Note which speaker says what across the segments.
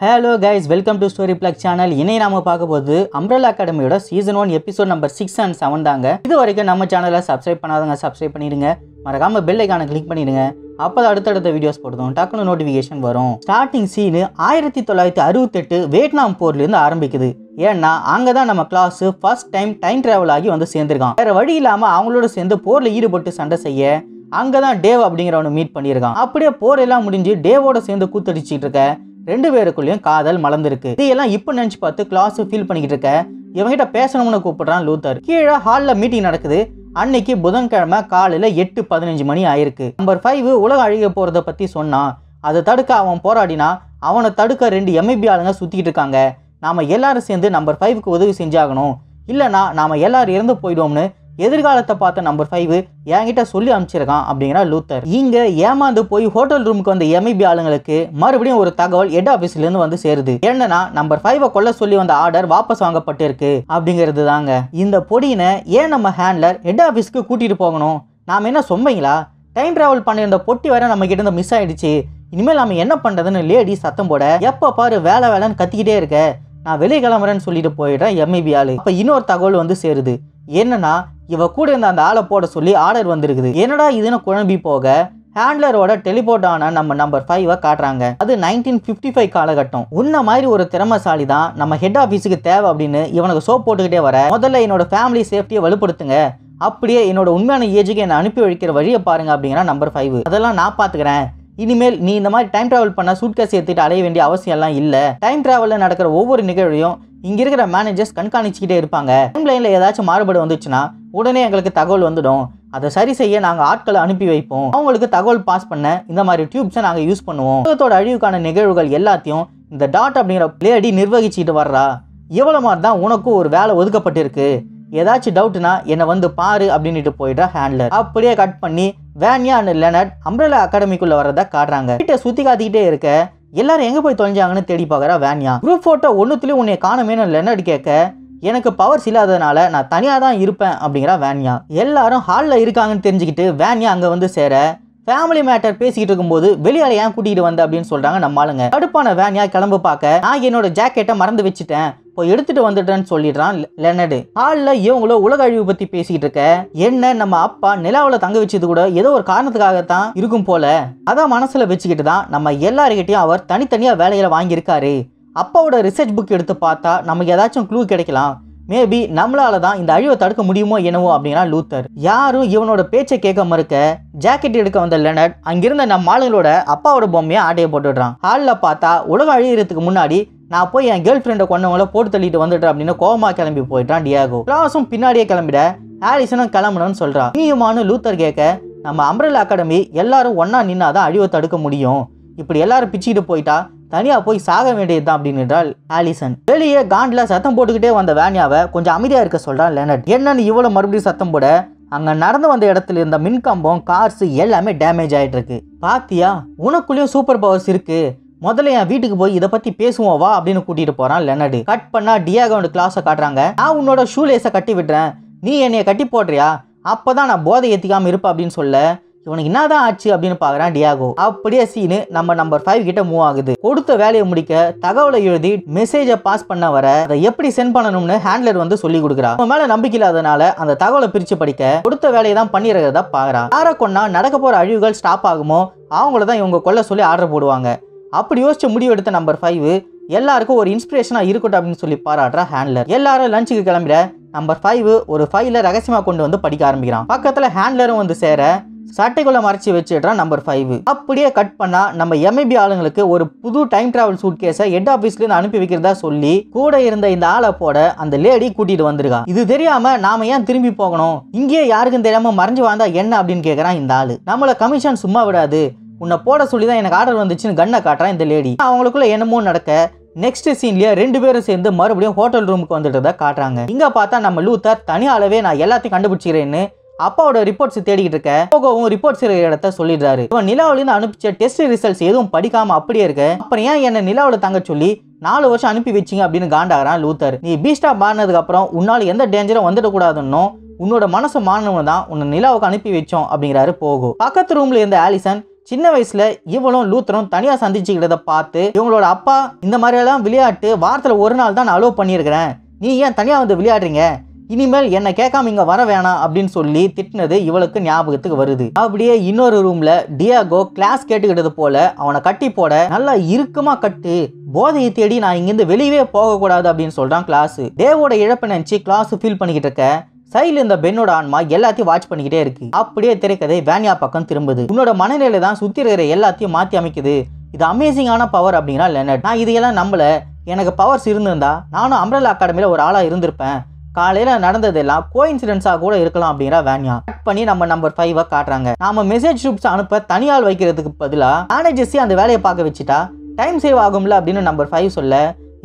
Speaker 1: hello guys welcome to story blog channel இணைய நாம பார்க்க போது அம்ரலா அகாடமியோட season one episode number six and seven தாங்க இது வரைக்கும் நம்ம சேனலை சப்ஸ்கிரைப் பண்ணாதவங்க சப்ஸ்கிரைப் பண்ணிடுங்க மறக்காம பெல் ஐக்கான கிளிக் பண்ணிடுங்க அப்போ அடுத்தடுத்த வீடியோஸ் போடுவோம் டக்குனு நோட்டிஃபிகேஷன் வரும் ஸ்டார்டிங் சீனு ஆயிரத்தி தொள்ளாயிரத்தி அறுபத்தெட்டு வியட்நாம் போர்லேருந்து ஆரம்பிக்குது ஏன்னா அங்கே தான் நம்ம Klaus first time time travel ஆகி வந்து சேர்ந்துருக்கான் வேற வழி இல்லாமல் அவங்களோட சேர்ந்து போரில் ஈடுபட்டு சண்டை செய்ய அங்கே தான் டேவ் அப்படிங்கிறவனை மீட் பண்ணியிருக்கான் அப்படியே போர் எல்லாம் முடிஞ்சு டேவோட சேர்ந்து கூத்தடிச்சிட்டு இருக்க ரெண்டு பேருக்குள்ளேயும் காதல் மலர்ந்துருக்கு இதையெல்லாம் இப்போ நினச்சி பார்த்து கிளாஸ் ஃபீல் பண்ணிக்கிட்டு இருக்க இவங்கிட்ட பேசணும்னு கூப்பிடுறான் லூத்தர் கீழே ஹாலில் மீட்டிங் நடக்குது அன்னைக்கு புதன்கிழமை காலையில் எட்டு பதினஞ்சு மணி ஆயிருக்கு நம்பர் ஃபைவ் உலக அழிய போகிறத பற்றி சொன்னான் அதை தடுக்க அவன் போராடினா அவனை தடுக்க ரெண்டு எம்ஐபி ஆளுங்க சுற்றிக்கிட்டு இருக்காங்க நாம் எல்லாரும் சேர்ந்து நம்பர் ஃபைவ்க்கு உதவி செஞ்சாகணும் இல்லைனா நாம் எல்லாரும் இறந்து போயிடுவோம்னு எதிர்காலத்தை பார்த்த நம்பர் ஃபைவ் என்கிட்ட சொல்லி அனுப்பிச்சிருக்கான் அப்படிங்கிற லூத்தர் இங்கே ஏமாந்து போய் ஹோட்டல் ரூமுக்கு வந்த எம்ஐபி ஆளுங்களுக்கு மறுபடியும் ஒரு தகவல் ஹெட் இருந்து வந்து சேருது என்னன்னா நம்பர் ஃபைவை கொல்ல சொல்லி வந்த ஆர்டர் வாபஸ் வாங்கப்பட்டிருக்கு அப்படிங்கிறது தாங்க இந்த பொடியினை ஏன் நம்ம ஹேண்ட்லர் ஹெட் ஆஃபீஸ்க்கு கூட்டிகிட்டு போகணும் நாம என்ன சொம்பீங்களா டைம் ட்ராவல் பண்ணியிருந்த பொட்டி வர நம்ம கிட்ட மிஸ் ஆயிடுச்சு இனிமேல் நம்ம என்ன பண்ணுறதுன்னு லேடி சத்தம் போட எப்போ பாரு வேலை வேலைன்னு கத்திக்கிட்டே இருக்க நான் வெளியே கிளம்புறேன்னு சொல்லிட்டு போயிடுறேன் எம்ஐபி ஆளு இப்போ இன்னொரு தகவல் வந்து சேருது என்னன்னா இவ கூட இருந்த அந்த ஆளை போட சொல்லி ஆர்டர் வந்திருக்குது என்னடா இதுன்னு குழம்பி போக ஹேண்ட்லரோட டெலிபோர்ட் ஆன நம்ம நம்பர் ஃபைவை காட்டுறாங்க அது நைன்டீன் ஃபிஃப்டி ஃபைவ் காலகட்டம் உன்ன மாதிரி ஒரு திறமசாலி தான் நம்ம ஹெட் ஆஃபீஸுக்கு தேவை அப்படின்னு இவனுக்கு சோப் போட்டுக்கிட்டே வர முதல்ல என்னோட ஃபேமிலி சேஃப்டியை வலுப்படுத்துங்க அப்படியே என்னோட உண்மையான ஏஜுக்கு என்னை அனுப்பி வைக்கிற வழியை பாருங்க அப்படிங்கிற நம்பர் ஃபைவ் அதெல்லாம் நான் பாத்துக்கிறேன் இனிமேல் நீ இந்த மாதிரி டைம் ட்ராவல் பண்ண சூட்கேஸ் ஏற்றிட்டு அடைய வேண்டிய அவசியம்லாம் இல்லை டைம் ட்ராவலில் நடக்கிற ஒவ்வொரு நிகழ்வையும் இங்கே இருக்கிற மேனேஜர்ஸ் கண்காணிச்சுக்கிட்டே இருப்பாங்க டைம்லைனில் ஏதாச்சும் மாறுபாடு வந்துச்சுன்னா உடனே எங்களுக்கு தகவல் வந்துடும் அதை சரி செய்ய நாங்கள் ஆட்களை அனுப்பி வைப்போம் அவங்களுக்கு தகவல் பாஸ் பண்ண இந்த மாதிரி டியூப்ஸை நாங்கள் யூஸ் பண்ணுவோம் உலகத்தோட அழிவுக்கான நிகழ்வுகள் எல்லாத்தையும் இந்த டாட் அப்படிங்கிற பிளேடி நிர்வகிச்சுட்டு வர்றா எவ்வளோ மாதிரி தான் உனக்கும் ஒரு வேலை ஒதுக்கப்பட்டிருக்கு ஏதாச்சும் டவுட்னா என்னை வந்து பாரு அப்படின்ட்டு போயிட்டா ஹேண்ட்லர் அப்படியே கட் பண்ணி வேன்யா அண்ட் லெனட் அம்ரலா அகாடமிக்குள்ளே வரதை காட்டுறாங்க வீட்டை சுற்றி காத்திக்கிட்டே இருக்க எல்லாரும் எங்கே போய் தொலைஞ்சாங்கன்னு தேடி பார்க்குறா வேன்யா குரூப் ஃபோட்டோ ஒன்றுத்துலேயும் உன்னை காணுமேனு லெனட் கேட்க எனக்கு பவர்ஸ் இல்லாததுனால நான் தனியாக தான் இருப்பேன் அப்படிங்கிறா வேன்யா எல்லாரும் ஹாலில் இருக்காங்கன்னு தெரிஞ்சுக்கிட்டு வேன்யா அங்கே வந்து சேர ஃபேமிலி மேட்டர் பேசிக்கிட்டு இருக்கும்போது வெளியால ஏன் கூட்டிகிட்டு வந்த அப்படின்னு சொல்கிறாங்க நம்ம ஆளுங்க கடுப்பான வேன் ஏன் கிளம்ப பார்க்க நான் என்னோட ஜாக்கெட்டை மறந்து வச்சுட்டேன் இப்போ எடுத்துட்டு வந்துட்டேன்னு சொல்லிடுறான் லெனடு ஹாலில் இவங்களோ உலக அழிவு பற்றி பேசிக்கிட்டு இருக்க என்ன நம்ம அப்பா நிலாவில் தங்க வச்சது கூட ஏதோ ஒரு காரணத்துக்காகத்தான் இருக்கும் போல அதான் மனசில் வச்சுக்கிட்டு தான் நம்ம எல்லாருக்கிட்டையும் அவர் தனித்தனியாக வேலையில் வாங்கியிருக்காரு அப்பாவோட ரிசர்ச் புக் எடுத்து பார்த்தா நமக்கு ஏதாச்சும் க்ளூ கிடைக்கலாம் மேபி நம்மளால தான் இந்த அழிவை தடுக்க முடியுமோ என்னவோ அப்படின்னா லூத்தர் யாரும் இவனோட பேச்சை கேட்க மறுக்க ஜாக்கெட் எடுக்க வந்த லெனட் அங்கிருந்த நம்ம ஆளுங்களோட அப்பாவோட பொம்மையை ஆட்டையை போட்டுடுறான் ஹாலில் பார்த்தா உலகம் அழியறதுக்கு முன்னாடி நான் போய் என் கேர்ள் ஃப்ரெண்டை கொண்டவங்கள போட்டு தள்ளிட்டு வந்துட்டேன் அப்படின்னு கோமா கிளம்பி போயிட்டான் டியாகோ கிளாஸும் பின்னாடியே கிளம்பிட ஹாரிசனும் கிளம்பணும்னு சொல்கிறான் நீயுமானு லூத்தர் கேட்க நம்ம அம்ரல் அகாடமி எல்லாரும் ஒன்றா நின்னாதான் தான் அழிவை தடுக்க முடியும் இப்படி எல்லாரும் பிச்சுக்கிட்டு போயிட்டா தனியாக போய் சாக வேண்டியது தான் அப்படின்றால் ஆலிசன் வெளியே காண்டில் சத்தம் போட்டுக்கிட்டே வந்த வேனியாவை கொஞ்சம் அமைதியாக இருக்க சொல்கிறான் லெனட் என்னன்னு இவ்வளோ மறுபடியும் சத்தம் போட அங்கே நடந்து வந்த இடத்துல இருந்த மின்கம்பம் கார்ஸ் எல்லாமே டேமேஜ் ஆகிட்டுருக்கு இருக்கு பாத்தியா உனக்குள்ளேயும் சூப்பர் பவர்ஸ் இருக்குது முதல்ல என் வீட்டுக்கு போய் இதை பத்தி பேசுவோம் வா அப்படின்னு கூட்டிட்டு போறான் லெனடு கட் பண்ணா டியாகோண்டு கிளாஸை காட்டுறாங்க நான் உன்னோட ஷூ லேஸை கட்டி விடுறேன் நீ என்னைய கட்டி போடுறியா அப்போதான் நான் போதை ஏற்றிக்காமல் இருப்பேன் அப்படின்னு சொல்ல இவனுக்கு என்னதான் ஆச்சு அப்படின்னு பாக்குறான் டியாகோ அப்படியே சீனு நம்ம நம்பர் ஃபைவ் கிட்ட மூவ் ஆகுது கொடுத்த வேலையை முடிக்க தகவலை எழுதி மெசேஜை பாஸ் பண்ண வர அதை எப்படி சென்ட் பண்ணணும்னு ஹேண்ட்லர் வந்து சொல்லி கொடுக்குறான் அவன் மேல நம்பிக்கை இல்லாதனால அந்த தகவலை பிரிச்சு படிக்க கொடுத்த வேலையை தான் பண்ணிருக்கிறதா பாக்குறான் யாரை கொண்டா நடக்க போற அழிவுகள் ஸ்டாப் ஆகுமோ அவங்கள தான் இவங்க கொல்ல சொல்லி ஆர்டர் போடுவாங்க அப்படி யோசிச்சு முடிவு எடுத்த நம்பர் ஃபைவ் எல்லாருக்கும் ஒரு இன்ஸ்பிரேஷனாக இருக்கட்டும் அப்படின்னு சொல்லி பாராட்டுற ஹேண்ட்லர் எல்லாரும் லஞ்சுக்கு கிளம்பிட நம்பர் ஃபைவ் ஒரு ஃபைவ்ல ரகசியமாக கொண்டு வந்து படிக்க ஆரம்பிக்கிறான் பக்கத்தில் ஹேண்ட்லரும் வந்து சேர சட்டைக்குள்ளே மறைச்சி வச்சிடுறான் நம்பர் ஃபைவ் அப்படியே கட் பண்ணால் நம்ம எம்ஐபி ஆளுங்களுக்கு ஒரு புது டைம் டிராவல் சூட் கேஸை ஹெட் ஆஃபீஸ்லேருந்து அனுப்பி வைக்கிறதா சொல்லி கூட இருந்த இந்த ஆளை போட அந்த லேடி கூட்டிகிட்டு வந்திருக்கா இது தெரியாமல் நாம் ஏன் திரும்பி போகணும் இங்கேயே யாருக்கும் தெரியாம மறைஞ்சு வாழ்ந்தா என்ன அப்படின்னு கேட்குறான் இந்த ஆள் நம்மளை கமிஷன் சும்மா விடாது உன்னை போட சொல்லி தான் எனக்கு ஆர்டர் வந்துச்சுன்னு கண்ணை காட்டுறான் இந்த லேடி அவங்களுக்குள்ள என்னமோ நடக்க நெக்ஸ்ட் சீன்லயே ரெண்டு பேரும் சேர்ந்து மறுபடியும் ஹோட்டல் ரூமுக்கு வந்துட்டு காட்டுறாங்க இங்க பார்த்தா நம்ம லூத்தர் தனி அளவே நான் எல்லாத்தையும் கண்டுபிடிச்சிக்கிறேன்னு அப்பாவோட ரிப்போர்ட்ஸ் தேடிக்கிட்டு இருக்க போகவும் ரிப்போர்ட்ஸ் இருக்கிற இடத்த சொல்லிடுறாரு இவன் நிலாவிலேருந்து அனுப்பிச்ச டெஸ்ட் ரிசல்ட்ஸ் எதுவும் படிக்காம அப்படியே இருக்க அப்புறம் ஏன் என்ன நிலாவில் தங்க சொல்லி நாலு வருஷம் அனுப்பி வச்சிங்க அப்படின்னு காண்டாகிறான் லூத்தர் நீ பீஸ்டா மாறினதுக்கு அப்புறம் உன்னால எந்த டேஞ்சரும் வந்துடக்கூடாதுன்னு உன்னோட மனசு மாறினவன் தான் உன்னை நிலாவுக்கு அனுப்பி வச்சோம் அப்படிங்கிறாரு போகும் பக்கத்து ரூம்ல இருந்த ஆலிசன் சின்ன வயசுல இவளும் லூத்தரும் தனியா சந்திச்சுக்கிறத பார்த்து இவங்களோட அப்பா இந்த மாதிரியெல்லாம் விளையாட்டு வாரத்தில் ஒரு நாள் தான் நான் அலோவ் பண்ணியிருக்கிறேன் நீ ஏன் தனியாக வந்து விளையாடுறீங்க இனிமேல் என்னை கேட்காம இங்கே வர வேணாம் அப்படின்னு சொல்லி திட்டினது இவளுக்கு ஞாபகத்துக்கு வருது அப்படியே இன்னொரு ரூம்ல டியாகோ கிளாஸ் கேட்டுக்கிட்டது போல அவனை கட்டி போட நல்லா இறுக்கமா கட்டு போதையை தேடி நான் இங்கிருந்து வெளியவே போகக்கூடாது அப்படின்னு சொல்றான் கிளாஸ் டேவோட இழப்பை நினச்சி கிளாஸ் ஃபீல் பண்ணிக்கிட்டு இருக்க சைடில் இந்த பெண்ணோட ஆன்மா எல்லாத்தையும் வாட்ச் பண்ணிக்கிட்டே இருக்கு அப்படியே திரைக்கதை வேனியா பக்கம் திரும்புது உன்னோட மனநிலை தான் சுற்றி இருக்கிற எல்லாத்தையும் மாற்றி அமைக்குது இது அமேசிங்கான பவர் அப்படின்னா லெனட் நான் இதையெல்லாம் நம்மள எனக்கு பவர்ஸ் இருந்திருந்தா நானும் அம்ரலா அகாடமியில் ஒரு ஆளாக இருந்திருப்பேன் காலையில் எல்லாம் கோ இன்சிடென்ஸாக கூட இருக்கலாம் அப்படிங்கிற வேன்யா கட் பண்ணி நம்ம நம்பர் ஃபைவை காட்டுறாங்க நம்ம மெசேஜ் ஷூப்ஸ் அனுப்ப தனியால் வைக்கிறதுக்கு பதிலாக மேனேஜர்ஸே அந்த வேலையை பார்க்க வச்சுட்டா டைம் சேவ் ஆகும்ல அப்படின்னு நம்பர் ஃபைவ் சொல்ல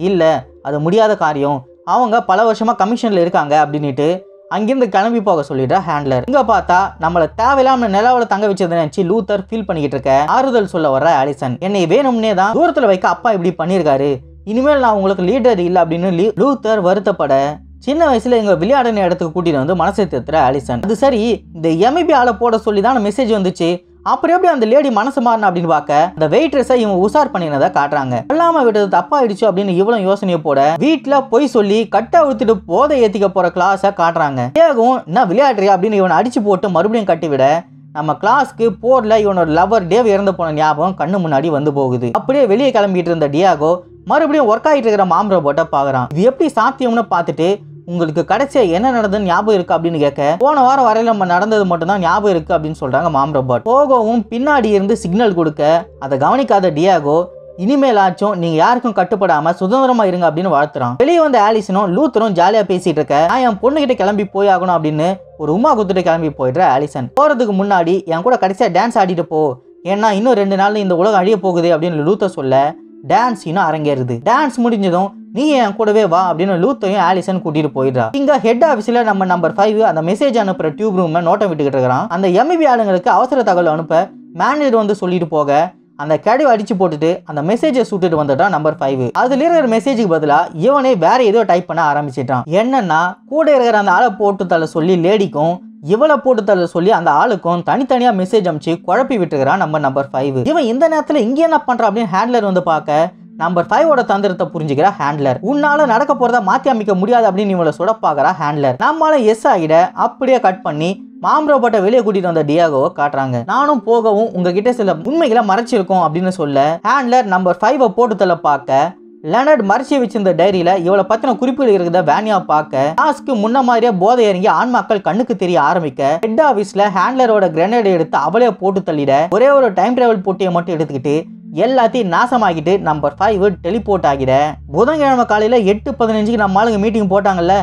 Speaker 1: இல்லை அது முடியாத காரியம் அவங்க பல வருஷமாக கமிஷனில் இருக்காங்க அப்படின்ட்டு அங்கேருந்து கிளம்பி போக சொல்லிடுற ஹேண்ட்லர் இங்கே பார்த்தா நம்மளை தேவையில்லாம நிலாவில் தங்க வச்சதை நினச்சி லூத்தர் ஃபீல் பண்ணிக்கிட்டு இருக்க ஆறுதல் சொல்ல வர ஆலிசன் என்னை வேணும்னே தான் தூரத்தில் வைக்க அப்பா இப்படி பண்ணியிருக்காரு இனிமேல் நான் உங்களுக்கு லீடர் இல்லை அப்படின்னு லூத்தர் வருத்தப்பட சின்ன வயசில் எங்க விளையாடின இடத்துக்கு கூட்டிட்டு வந்து மனசை தேத்துற ஆலிசன் அது சரி இந்த எம்இபி ஆளை போட சொல்லிதான் மெசேஜ் வந்துச்சு அப்புறம் எப்படி அந்த லேடி மனசு மாறின அப்படின்னு பார்க்க அந்த வெயிட்ரஸை இவன் உசார் பண்ணினதை காட்டுறாங்க இல்லாம விட்டது தப்பாயிடுச்சு அப்படின்னு இவ்வளவு யோசனையை போட வீட்டுல போய் சொல்லி கட்ட அழுத்திட்டு போதை ஏத்திக்க போற கிளாஸை காட்டுறாங்க ஏகும் என்ன விளையாடுறியா அப்படின்னு இவனை அடிச்சு போட்டு மறுபடியும் கட்டி விட நம்ம கிளாஸ்க்கு போர்ல இவனோட லவர் டேவ் இறந்து போன ஞாபகம் கண்ணு முன்னாடி வந்து போகுது அப்படியே வெளியே கிளம்பிட்டு இருந்த டியாகோ மறுபடியும் ஒர்க் ஆகிட்டு இருக்கிற மாம் போட்ட பார்க்குறான் இது எப்படி சாத்தியம்னு பார்த்துட்டு உங்களுக்கு கடைசியா என்ன நடந்ததுன்னு ஞாபகம் இருக்கு அப்படின்னு கேட்க போன வாரம் வரையில் நம்ம நடந்தது மட்டும்தான் ஞாபகம் இருக்கு அப்படின்னு சொல்றாங்க மாம் ரபாட் போகோவும் பின்னாடி இருந்து சிக்னல் கொடுக்க அதை கவனிக்காத டியாகோ இனிமேலாச்சும் நீங்க யாருக்கும் கட்டுப்படாம சுதந்திரமா இருங்க அப்படின்னு வாழ்த்துறான் வெளியே வந்த ஆலிசனும் லூத்தரும் ஜாலியா பேசிட்டு இருக்க நான் என் கிட்ட கிளம்பி போய் ஆகணும் அப்படின்னு ஒரு உமா குத்துட்டு கிளம்பி போயிடுற ஆலிசன் போறதுக்கு முன்னாடி என் கூட கடைசியா டான்ஸ் ஆடிட்டு போ ஏன்னா இன்னும் ரெண்டு நாள்ல இந்த உலகம் அழிய போகுது அப்படின்னு லூத்த சொல்ல டான்ஸ் இன்னும் அரங்கேறுது டான்ஸ் முடிஞ்சதும் நீ என் கூடவே வா அப்படின்னு லூத்தையும் ஆலிசன் கூட்டிட்டு போயிடுறா இங்க ஹெட் ஆஃபீஸ்ல நம்ம நம்பர் ஃபைவ் அந்த மெசேஜ் அனுப்புற டியூப் ரூம்ல நோட்டம் விட்டுக்கிட்டு இருக்கிறான் அந்த எம்இபி ஆளுங்களுக்கு அவசர தகவல் அனுப்ப மேனேஜர் வந்து சொல்லிட்டு போக அந்த கேடி அடிச்சு போட்டுட்டு அந்த மெசேஜை சுட்டுட்டு வந்துட்டான் நம்பர் ஃபைவ் அதுல இருக்கிற மெசேஜுக்கு பதிலாக இவனே வேற ஏதோ டைப் பண்ண ஆரம்பிச்சிட்டான் என்னன்னா கூட இருக்கிற அந்த ஆளை போட்டு தள்ள சொல்லி லேடிக்கும் இவளை போட்டு தள்ள சொல்லி அந்த ஆளுக்கும் தனித்தனியாக மெசேஜ் அனுப்பிச்சு குழப்பி விட்டுக்கிறான் நம்ம நம்பர் ஃபைவ் இவன் இந்த நேரத்தில் இங்கே என்ன பண்ணுறான் அப்படின்னு ஹேண்ட்லர் வந்து பார்க்க நம்பர் ஃபைவோட தந்திரத்தை புரிஞ்சுக்கிற ஹேண்ட்லர் உன்னால நடக்க போறத மாத்தி அமைக்க முடியாது அப்படின்னு இவளை சுட பார்க்குற ஹேண்ட்லர் நம்மளால எஸ் ஆகிட அப்படியே கட் பண்ணி மாம்ரோபோட்டை வெளியே கூட்டிட்டு வந்த டியாகோவை காட்டுறாங்க நானும் போகவும் உங்ககிட்ட சில உண்மைகளை மறைச்சிருக்கோம் அப்படின்னு சொல்ல ஹேண்ட்லர் நம்பர் ஃபைவை போட்டு தள்ள பார்க்க லெனட் மறைச்சி வச்சிருந்த டைரியில இவளை பத்தின குறிப்புகள் இருக்கிறத வேனியா பார்க்க டாஸ்க்கு முன்ன மாதிரியே போதை இறங்கி ஆண்மாக்கள் கண்ணுக்கு தெரிய ஆரம்பிக்க ஹெட் ஆஃபீஸ்ல ஹேண்ட்லரோட கிரனேட் எடுத்து அவளே போட்டு தள்ளிட ஒரே ஒரு டைம் டிராவல் போட்டியை மட்டும் எடுத்துக்கிட்டு எல்லாத்தையும் நாசமாகிட்டு நம்பர் ஃபைவ் டெலிபோர்ட் ஆகிட புதன்கிழமை காலையில் எட்டு பதினஞ்சுக்கு நம்ம ஆளுங்க மீட்டிங் போட்டாங்கல்ல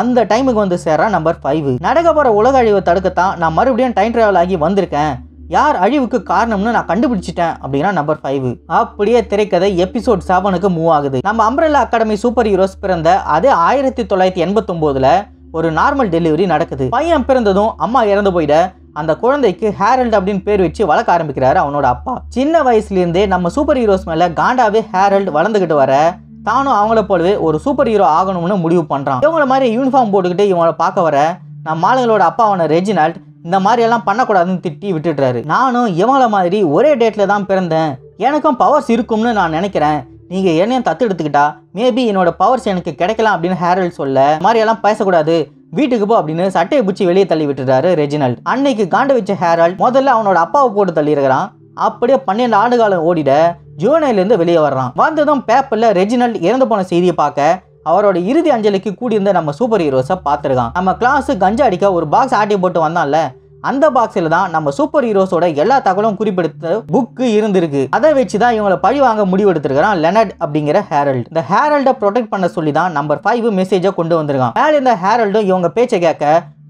Speaker 1: அந்த டைமுக்கு வந்து சேரா நம்பர் ஃபைவ் நடக்க போகிற உலக அழிவை தடுக்கத்தான் நான் மறுபடியும் டைம் ட்ராவல் ஆகி வந்திருக்கேன் யார் அழிவுக்கு காரணம்னு நான் கண்டுபிடிச்சிட்டேன் அப்படின்னா நம்பர் ஃபைவ் அப்படியே திரைக்கதை எபிசோட் செவனுக்கு மூவ் ஆகுது நம்ம அம்ரல்லா அகாடமி சூப்பர் ஹீரோஸ் பிறந்த அதே ஆயிரத்தி தொள்ளாயிரத்தி எண்பத்தொம்போதில் ஒரு நார்மல் டெலிவரி நடக்குது பையன் பிறந்ததும் அம்மா இறந்து போயிட அந்த குழந்தைக்கு ஹேரல்ட் அப்படின்னு பேர் வச்சு வளர்க்க ஆரம்பிக்கிறாரு அவனோட அப்பா சின்ன வயசுலேருந்தே நம்ம சூப்பர் ஹீரோஸ் மேலே காண்டாவே ஹேரல்ட் வளர்ந்துக்கிட்டு வர தானும் அவங்கள போலவே ஒரு சூப்பர் ஹீரோ ஆகணும்னு முடிவு பண்ணுறான் இவங்கள மாதிரி யூனிஃபார்ம் போட்டுக்கிட்டு இவங்களை பார்க்க வர நம்ம அப்பா அப்பாவான ரெஜினால்ட் இந்த மாதிரியெல்லாம் பண்ணக்கூடாதுன்னு திட்டி விட்டுடுறாரு நானும் இவங்கள மாதிரி ஒரே டேட்டில் தான் பிறந்தேன் எனக்கும் பவர்ஸ் இருக்கும்னு நான் நினைக்கிறேன் நீங்கள் என்னையும் தத்து எடுத்துக்கிட்டா மேபி என்னோட பவர்ஸ் எனக்கு கிடைக்கலாம் அப்படின்னு ஹேரல் சொல்ல மாதிரியெல்லாம் பேசக்கூடாது வீட்டுக்கு போ அப்படின்னு சட்டையை பிடிச்சி வெளியே தள்ளி விட்டுறாரு ரெஜினல்ட் அன்னைக்கு காண்ட வச்ச ஹேரால்ட் முதல்ல அவனோட அப்பாவை போட்டு தள்ளியிருக்கிறான் அப்படியே பன்னெண்டு ஆண்டு காலம் ஓடிட இருந்து வெளியே வர்றான் வந்ததும் பேப்பரில் ரெஜினல்ட் இறந்து போன செய்தியை பார்க்க அவரோட இறுதி அஞ்சலிக்கு கூடியிருந்த நம்ம சூப்பர் ஹீரோஸை பார்த்துருக்கான் நம்ம கிளாஸு கஞ்சா அடிக்க ஒரு பாக்ஸ் ஆட்டி போட்டு வந்தான்ல அந்த பாக்ஸில் தான் நம்ம சூப்பர் ஹீரோஸோட எல்லா தகவலும் குறிப்பிடுத்த புக்கு இருந்திருக்கு அதை வச்சு தான் இவங்களை பழி வாங்க முடிவெடுத்திருக்கிறான் லெனட் அப்படிங்கிற ஹேரல்ட் இந்த ஹேரல்டை ப்ரொடெக்ட் பண்ண சொல்லி தான் நம்பர் ஃபைவ் மெசேஜை கொண்டு வந்திருக்கான் மேலே இந்த ஹேரல்டும் இவங்க பேச்சை கேட்க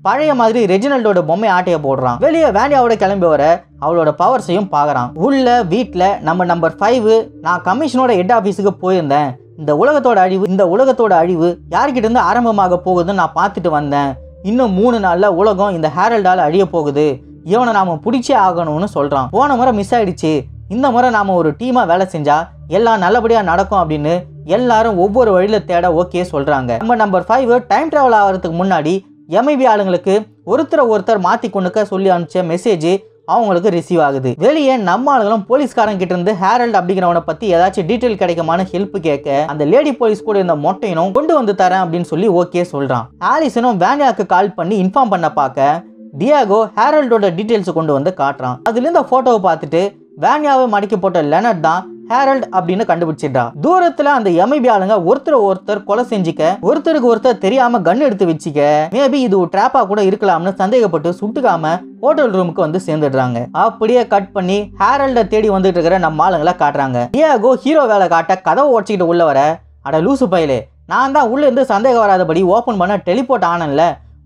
Speaker 1: பழைய மாதிரி ரெஜினல்டோட பொம்மை ஆட்டையை போடுறான் வெளியே வேண்டியாவோட கிளம்பி வர அவளோட பவர்ஸையும் பார்க்குறான் உள்ள வீட்டில் நம்ம நம்பர் ஃபைவ் நான் கமிஷனோட ஹெட் ஆஃபீஸுக்கு போயிருந்தேன் இந்த உலகத்தோட அழிவு இந்த உலகத்தோட அழிவு யார்கிட்ட இருந்து ஆரம்பமாக போகுதுன்னு நான் பார்த்துட்டு வந்தேன் இன்னும் மூணு நாளில் உலகம் இந்த ஹேரல்டால் அழிய போகுது இவனை நாம் பிடிச்சே ஆகணும்னு சொல்கிறான் போன முறை மிஸ் ஆயிடுச்சு இந்த முறை நாம் ஒரு டீமாக வேலை செஞ்சால் எல்லாம் நல்லபடியாக நடக்கும் அப்படின்னு எல்லாரும் ஒவ்வொரு வழியில் தேட ஓகே சொல்கிறாங்க நம்ம நம்பர் ஃபைவ் டைம் ட்ராவல் ஆகிறதுக்கு முன்னாடி எம்ஐவி ஆளுங்களுக்கு ஒருத்தரை ஒருத்தர் மாற்றி கொண்டுக்க சொல்லி அனுப்பிச்ச மெசேஜ் அவங்களுக்கு ரிசீவ் ஆகுது வெளியே நம்ம ஆளுகளும் போலீஸ்காரன் கிட்ட இருந்து ஹேரல்ட் அப்படிங்கிறவனை பத்தி ஏதாச்சும் டீட்டெயில் கிடைக்குமான ஹெல்ப் கேட்க அந்த லேடி போலீஸ் கூட இருந்த மொட்டையனும் கொண்டு வந்து தரேன் அப்படின்னு சொல்லி ஓகே சொல்றான் ஆலிசனும் வேனியாக்கு கால் பண்ணி இன்ஃபார்ம் பண்ண பார்க்க டியாகோ ஹேரல்டோட டீட்டெயில்ஸ் கொண்டு வந்து காட்டுறான் அதுலேருந்து ஃபோட்டோவை பார்த்துட்டு வேன்யாவை மடிக்க போட்ட லெனட் தான் ஹேரல்ட் அப்படின்னு கண்டுபிடிச்சிடுறா தூரத்துல அந்த எம்ஐபி ஆளுங்க ஒருத்தர் ஒருத்தர் கொலை செஞ்சுக்க ஒருத்தருக்கு ஒருத்தர் தெரியாம கன் எடுத்து வச்சுக்க மேபி இது ஒரு ட்ராப்பா கூட இருக்கலாம்னு சந்தேகப்பட்டு சுட்டுக்காம ஹோட்டல் ரூமுக்கு வந்து சேர்ந்துடுறாங்க அப்படியே கட் பண்ணி ஹேரல்ட தேடி வந்துட்டு இருக்கிற நம்ம ஆளுங்களை காட்டுறாங்க டியாகோ ஹீரோ வேலை காட்ட கதவை உடச்சிக்கிட்டு உள்ள வர அட லூசு பயலே நான் தான் இருந்து சந்தேகம் வராதபடி ஓப்பன் பண்ண டெலிபோர்ட் ஆனல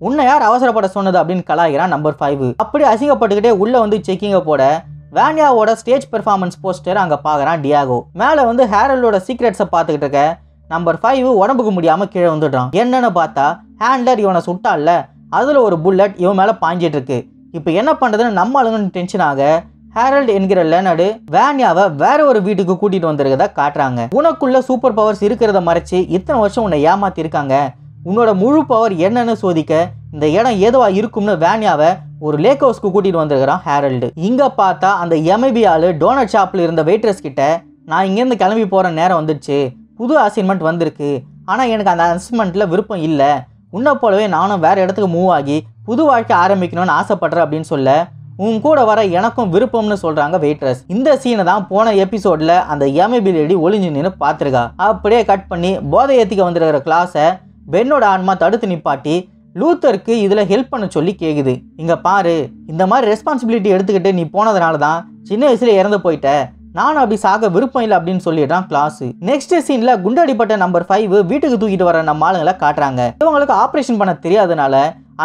Speaker 1: உன்னை யார் அவசரப்பட சொன்னது அப்படின்னு கலாய்கிறான் நம்பர் ஃபைவ் அப்படி அசிங்கப்பட்டுக்கிட்டே உள்ளே வந்து செக்கிங்கை போட வேன்யாவோட ஸ்டேஜ் பெர்ஃபார்மன்ஸ் போஸ்டர் அங்கே பார்க்குறான் டியாகோ மேலே வந்து ஹேரலோட சீக்ரெட்ஸை பார்த்துக்கிட்டு இருக்க நம்பர் ஃபைவ் உடம்புக்கு முடியாமல் கீழே வந்துடுறான் என்னென்னு பார்த்தா ஹேண்ட்லர் இவனை சுட்டால்ல அதில் ஒரு புல்லட் இவன் மேலே பாஞ்சிட்டு இருக்கு இப்போ என்ன பண்ணுறதுன்னு நம்ம அழுங்கன்னு டென்ஷன் ஆக ஹேரல்ட் என்கிற லெனடு வேன்யாவை வேற ஒரு வீட்டுக்கு கூட்டிகிட்டு வந்திருக்கதை காட்டுறாங்க உனக்குள்ள சூப்பர் பவர்ஸ் இருக்கிறத மறைச்சி இத்தனை வருஷம் உன்னை ஏமாத்திருக்காங்க உன்னோட முழு பவர் என்னன்னு சோதிக்க இந்த இடம் எதுவாக இருக்கும்னு வேன்யாவை ஒரு லேக் ஹவுஸ்க்கு கூட்டிகிட்டு வந்துருக்கிறான் ஹேரல்டு இங்கே பார்த்தா அந்த எம்ஐபி ஆள் டோனட் ஷாப்பில் இருந்த வெயிட்ரஸ் கிட்ட நான் இங்கேருந்து கிளம்பி போகிற நேரம் வந்துடுச்சு புது அசைன்மெண்ட் வந்திருக்கு ஆனால் எனக்கு அந்த அசைன்மெண்ட்டில் விருப்பம் இல்லை உன்னை போலவே நானும் வேறு இடத்துக்கு மூவ் ஆகி புது வாழ்க்கை ஆரம்பிக்கணும்னு ஆசைப்படுறேன் அப்படின்னு சொல்ல உன் கூட வர எனக்கும் விருப்பம்னு சொல்கிறாங்க வெயிட்ரஸ் இந்த சீனை தான் போன எபிசோடில் அந்த எம்ஐபி லேடி ஒளிஞ்சு நின்று பார்த்துருக்கா அப்படியே கட் பண்ணி போதை ஏற்றிக்க வந்திருக்கிற கிளாஸை பெண்ணோட ஆன்மா தடுத்து நிப்பாட்டி லூத்தருக்கு இதில் ஹெல்ப் பண்ண சொல்லி கேட்குது இங்கே பாரு இந்த மாதிரி ரெஸ்பான்சிபிலிட்டி எடுத்துக்கிட்டு நீ போனதுனால தான் சின்ன வயசில் இறந்து போயிட்ட நான் அப்படி சாக விருப்பம் இல்லை அப்படின்னு சொல்லிடுறான் கிளாஸ் நெக்ஸ்ட் சீன்ல குண்டடிப்பட்ட நம்பர் ஃபைவ் வீட்டுக்கு தூக்கிட்டு வர நம்ம ஆளுங்களை காட்டுறாங்க இவங்களுக்கு ஆப்ரேஷன் பண்ண தெரியாதனால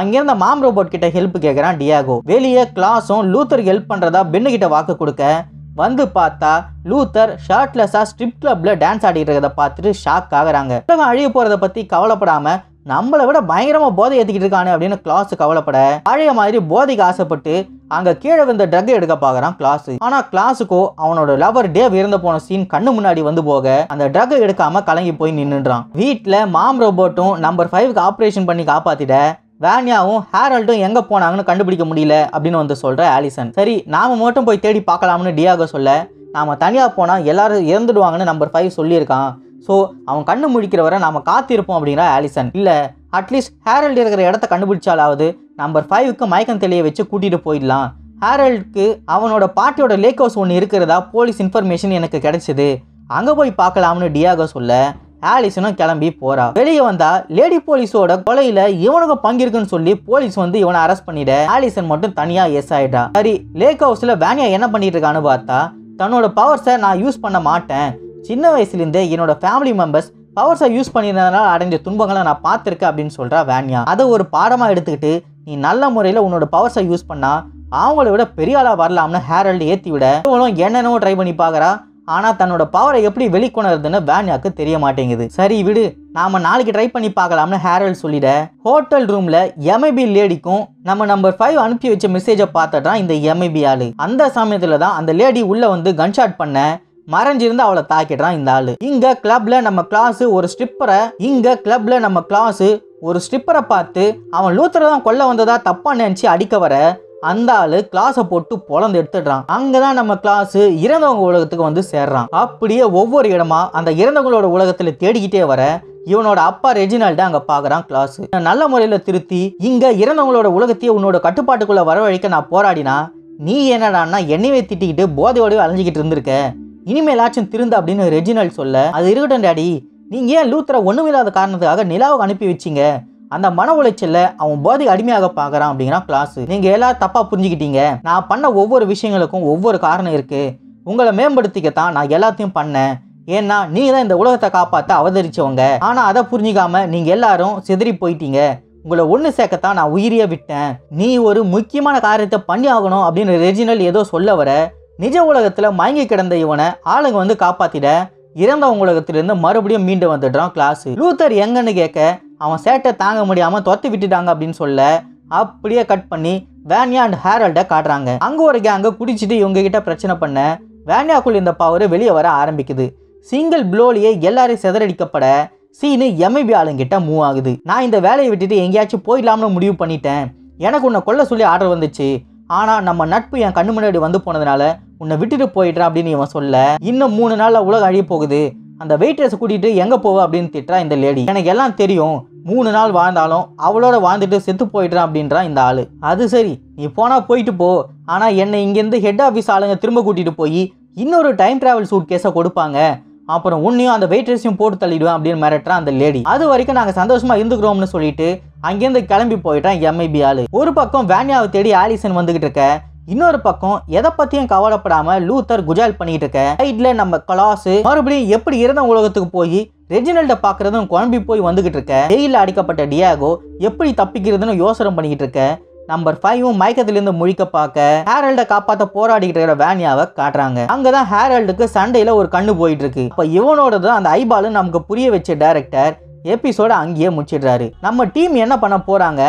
Speaker 1: அங்கிருந்த மாம் ரோபோட் கிட்ட ஹெல்ப் கேட்குறான் டியாகோ வெளியே கிளாஸும் லூத்தருக்கு ஹெல்ப் பண்ணுறதா பெண்ணு கிட்ட வாக்கு கொடுக்க வந்து பார்த்தா லூத்தர் ஷர்ட்லெஸ்ஸாக ஸ்ட்ரிப் கிளப்ல டான்ஸ் ஆடிட்டு இருக்கிறத பார்த்துட்டு ஷாக் ஆகுறாங்க உலகம் அழிய போகிறத பற்றி கவலைப்படாமல் நம்மளை விட பயங்கரமாக போதை ஏற்றிக்கிட்டு இருக்கானு அப்படின்னு கிளாஸ் கவலைப்பட பழைய மாதிரி போதைக்கு ஆசைப்பட்டு அங்கே கீழே விழுந்த ட்ரக் எடுக்க பாக்குறான் கிளாஸ் ஆனால் கிளாஸுக்கோ அவனோட லவர் டேவ் இருந்த போன சீன் கண்ணு முன்னாடி வந்து போக அந்த ட்ரக் எடுக்காம கலங்கி போய் நின்றுறான் வீட்டில் மாம் ரோபோட்டும் நம்பர் ஃபைவ்க்கு ஆப்ரேஷன் பண்ணி காப்பாற்றிட வேனியாவும் ஹேரல்டும் எங்கே போனாங்கன்னு கண்டுபிடிக்க முடியல அப்படின்னு வந்து சொல்ற ஆலிசன் சரி நாம மட்டும் போய் தேடி பார்க்கலாம்னு டியாக சொல்ல நாம தனியாக போனால் எல்லாரும் இறந்துடுவாங்கன்னு நம்பர் ஃபைவ் சொல்லியிருக்கான் ஸோ அவன் கண்ணு முழிக்கிற வரை நாம் காத்திருப்போம் அப்படிங்கிற ஆலிசன் இல்லை அட்லீஸ்ட் ஹேரல்டு இருக்கிற இடத்த கண்டுபிடிச்சாலாவது நம்பர் ஃபைவுக்கு மயக்கம் தெளிய வச்சு கூட்டிகிட்டு போயிடலாம் ஹேரல்டுக்கு அவனோட பாட்டியோட லேக் ஹவுஸ் ஒன்று இருக்கிறதா போலீஸ் இன்ஃபர்மேஷன் எனக்கு கிடைச்சிது அங்கே போய் பார்க்கலாம்னு டியாகோ சொல்ல ஆலிசனும் கிளம்பி போறா வெளியே வந்தா லேடி போலீஸோட கொலையில இவனுக்கு பங்கிருக்குன்னு சொல்லி போலீஸ் வந்து இவனை அரெஸ்ட் பண்ணிட ஆலிசன் மட்டும் தனியா எஸ் ஆயிட்டா சரி லேக் ஹவுஸ்ல வேனியா என்ன பண்ணிட்டு இருக்கான்னு பார்த்தா தன்னோட பவர்ஸை நான் யூஸ் பண்ண மாட்டேன் சின்ன வயசுலேருந்தே என்னோட ஃபேமிலி மெம்பர்ஸ் பவர்ஸை யூஸ் பண்ணியிருந்ததுனால அடைஞ்ச துன்பங்களை நான் பார்த்துருக்கேன் அப்படின்னு சொல்கிறா வேன்யா அதை ஒரு பாடமாக எடுத்துக்கிட்டு நீ நல்ல முறையில் உன்னோட பவர்ஸை யூஸ் பண்ணால் அவங்கள விட பெரிய ஆளாக வரலாம்னு ஹேரல்டு ஏற்றி விட இவளும் என்னென்னவோ ட்ரை பண்ணி பார்க்குறா ஆனால் தன்னோட பவரை எப்படி வெளிக்கொணருதுன்னு வேன்யாக்கு தெரிய மாட்டேங்குது சரி விடு நாம நாளைக்கு ட்ரை பண்ணி பார்க்கலாம்னு ஹேரல் சொல்லிட ஹோட்டல் ரூம்ல எம்ஐபி லேடிக்கும் நம்ம நம்பர் ஃபைவ் அனுப்பி வச்ச மெசேஜை பார்த்துட்டான் இந்த எம்ஐபி ஆளு அந்த சமயத்தில் தான் அந்த லேடி உள்ள வந்து கன்ஷாட் பண்ண மறைஞ்சிருந்து அவளை தாக்கிடுறான் இந்த ஆளு இங்க கிளப்ல நம்ம கிளாஸ் ஒரு ஸ்ட்ரிப்பரை இங்க கிளப்ல நம்ம கிளாஸ் ஒரு ஸ்ட்ரிப்பரை பார்த்து அவன் லூத்தரை தான் கொல்ல வந்ததா தப்பா நினைச்சு அடிக்க வர அந்த ஆளு கிளாஸை போட்டு பொழந்து எடுத்துடுறான் அங்கதான் நம்ம கிளாஸ் இறந்தவங்க உலகத்துக்கு வந்து சேர்றான் அப்படியே ஒவ்வொரு இடமா அந்த இறந்தவங்களோட உலகத்துல தேடிக்கிட்டே வர இவனோட அப்பா தான் அங்க பாக்குறான் கிளாஸ் நல்ல முறையில திருத்தி இங்க இறந்தவங்களோட உலகத்தையே உன்னோட கட்டுப்பாட்டுக்குள்ள வரவழைக்க நான் போராடினா நீ என்னடான்னா என்னையே திட்டிக்கிட்டு போதையோடவே அலைஞ்சிக்கிட்டு இருந்திருக்க இனிமேலாச்சும் திருந்த அப்படின்னு ரெஜினல் சொல்ல அது இருக்கட்டும் டேடி நீங்கள் ஏன் லூத்தரை ஒன்றுமில்லாத காரணத்துக்காக நிலாவுக்கு அனுப்பி வச்சிங்க அந்த மன உளைச்சலில் அவன் போதை அடிமையாக பார்க்குறான் அப்படிங்கிறான் கிளாஸ் நீங்கள் எல்லாரும் தப்பாக புரிஞ்சுக்கிட்டீங்க நான் பண்ண ஒவ்வொரு விஷயங்களுக்கும் ஒவ்வொரு காரணம் இருக்குது உங்களை மேம்படுத்திக்கத்தான் நான் எல்லாத்தையும் பண்ணேன் ஏன்னா நீ தான் இந்த உலகத்தை காப்பாற்ற அவதரிச்சவங்க ஆனால் அதை புரிஞ்சிக்காமல் நீங்கள் எல்லாரும் சிதறி போயிட்டீங்க உங்களை ஒன்று சேர்க்கத்தான் நான் உயிரியே விட்டேன் நீ ஒரு முக்கியமான காரியத்தை பண்ணி ஆகணும் அப்படின்னு ரெஜினல் ஏதோ சொல்ல வர நிஜ உலகத்தில் மயங்கி கிடந்த இவனை ஆளுங்க வந்து காப்பாற்றிட இறந்த உலகத்திலிருந்து மறுபடியும் மீண்டு வந்துடுறான் கிளாஸு லூத்தர் எங்கன்னு கேட்க அவன் சேட்டை தாங்க முடியாமல் தொத்தி விட்டுட்டாங்க அப்படின்னு சொல்ல அப்படியே கட் பண்ணி வேன்யா அண்ட் ஹேரல்டை காட்டுறாங்க அங்கே ஒரு கேங்கு குடிச்சிட்டு இவங்க கிட்ட பிரச்சனை பண்ண வேன்யாக்குள் இந்த பவர் வெளியே வர ஆரம்பிக்குது சிங்கிள் ப்ளோலியே எல்லாரையும் சிதறடிக்கப்பட சீனு எம்ஐபி ஆளுங்கிட்ட மூவ் ஆகுது நான் இந்த வேலையை விட்டுட்டு எங்கேயாச்சும் போயிடலாம்னு முடிவு பண்ணிட்டேன் எனக்கு உன்னை கொல்ல சொல்லி ஆர்டர் வந்துச்சு ஆனால் நம்ம நட்பு என் கண்ணு முன்னாடி வந்து போனதுனால உன்னை விட்டுட்டு போயிடுறேன் அப்படின்னு இவன் சொல்ல இன்னும் மூணு நாளில் உலகம் அழிய போகுது அந்த வெயிட்ரஸ் கூட்டிகிட்டு எங்கே போவ அப்படின்னு திட்டுறா இந்த லேடி எனக்கு எல்லாம் தெரியும் மூணு நாள் வாழ்ந்தாலும் அவளோட வாழ்ந்துட்டு செத்து போயிடுறான் அப்படின்றான் இந்த ஆள் அது சரி நீ போனால் போயிட்டு போ ஆனால் என்னை இங்கேருந்து ஹெட் ஆஃபீஸ் ஆளுங்க திரும்ப கூட்டிகிட்டு போய் இன்னொரு டைம் ட்ராவல் சூட் கேஸை கொடுப்பாங்க அப்புறம் உன்னையும் அந்த வெயிட்ரஸையும் போட்டு தள்ளிடுவேன் அப்படின்னு மிரட்டுறான் அந்த லேடி அது வரைக்கும் நாங்கள் சந்தோஷமாக இருந்துக்கிறோம்னு சொல்லிட்டு அங்கேருந்து கிளம்பி போயிட்டான் எம்ஐபி ஆளு ஒரு பக்கம் வேன்யாவை தேடி ஆலிசன் வந்துகிட்டு இருக்க இன்னொரு பக்கம் எதை பத்தியும் கவலைப்படாம லூத்தர் குஜால் பண்ணிட்டு இருக்க சைட்ல நம்ம கலாசு மறுபடியும் எப்படி இருந்த உலகத்துக்கு போய் ரெஜினல்ட பாக்குறதும் குழம்பி போய் வந்துகிட்டு இருக்க ஜெயில அடிக்கப்பட்ட டியாகோ எப்படி தப்பிக்கிறதுன்னு யோசனை பண்ணிக்கிட்டு இருக்க நம்பர் ஃபைவும் மயக்கத்திலிருந்து முழிக்க பார்க்க ஹேரல்ட காப்பாற்ற போராடிக்கிட்டு இருக்கிற வேன்யாவை காட்டுறாங்க அங்கதான் ஹேரல்டுக்கு சண்டையில ஒரு கண்ணு போயிட்டு இருக்கு அப்ப இவனோட தான் அந்த ஐபாலு நமக்கு புரிய வச்ச டேரக்டர் எபிசோட அங்கேயே முடிச்சிடுறாரு நம்ம டீம் என்ன பண்ண போறாங்க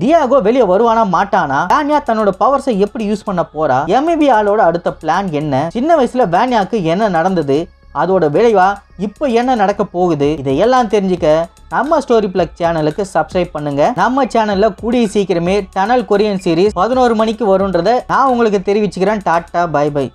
Speaker 1: டியாகோ வெளியே வருவானா மாட்டானா வேன்யா தன்னோட பவர்ஸை எப்படி யூஸ் பண்ண போறா எம்இபி ஆளோட அடுத்த பிளான் என்ன சின்ன வயசுல வேன்யாக்கு என்ன நடந்தது அதோட விளைவா இப்போ என்ன நடக்க போகுது இதையெல்லாம் தெரிஞ்சுக்க நம்ம ஸ்டோரி பிளக் சேனலுக்கு சப்ஸ்கிரைப் பண்ணுங்க நம்ம சேனல்ல கூடிய சீக்கிரமே டனல் கொரியன் சீரீஸ் பதினோரு மணிக்கு வரும்ன்றத நான் உங்களுக்கு தெரிவிச்சுக்கிறேன் டாட்டா பை பை